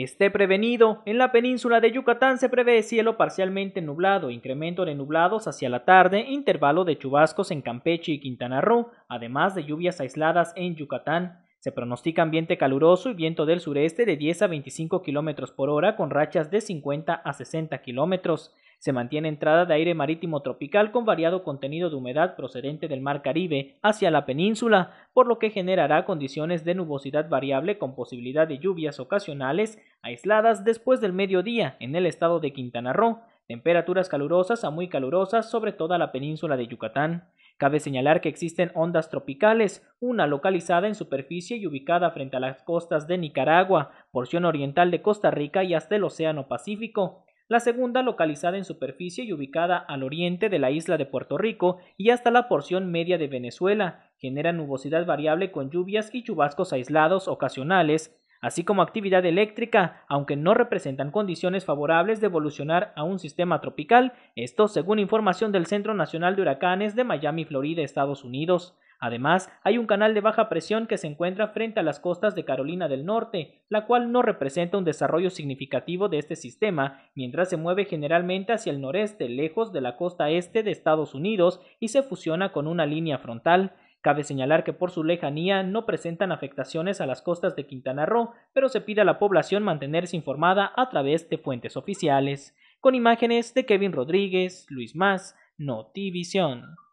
Esté prevenido. En la península de Yucatán se prevé cielo parcialmente nublado, incremento de nublados hacia la tarde, intervalo de chubascos en Campeche y Quintana Roo, además de lluvias aisladas en Yucatán. Se pronostica ambiente caluroso y viento del sureste de 10 a 25 km por hora con rachas de 50 a 60 kilómetros. Se mantiene entrada de aire marítimo tropical con variado contenido de humedad procedente del Mar Caribe hacia la península, por lo que generará condiciones de nubosidad variable con posibilidad de lluvias ocasionales aisladas después del mediodía en el estado de Quintana Roo, temperaturas calurosas a muy calurosas sobre toda la península de Yucatán. Cabe señalar que existen ondas tropicales, una localizada en superficie y ubicada frente a las costas de Nicaragua, porción oriental de Costa Rica y hasta el Océano Pacífico, la segunda localizada en superficie y ubicada al oriente de la isla de Puerto Rico y hasta la porción media de Venezuela, genera nubosidad variable con lluvias y chubascos aislados ocasionales, así como actividad eléctrica, aunque no representan condiciones favorables de evolucionar a un sistema tropical, esto según información del Centro Nacional de Huracanes de Miami, Florida, Estados Unidos. Además, hay un canal de baja presión que se encuentra frente a las costas de Carolina del Norte, la cual no representa un desarrollo significativo de este sistema, mientras se mueve generalmente hacia el noreste, lejos de la costa este de Estados Unidos, y se fusiona con una línea frontal. Cabe señalar que por su lejanía no presentan afectaciones a las costas de Quintana Roo, pero se pide a la población mantenerse informada a través de fuentes oficiales. Con imágenes de Kevin Rodríguez, Luis Más, Notivisión.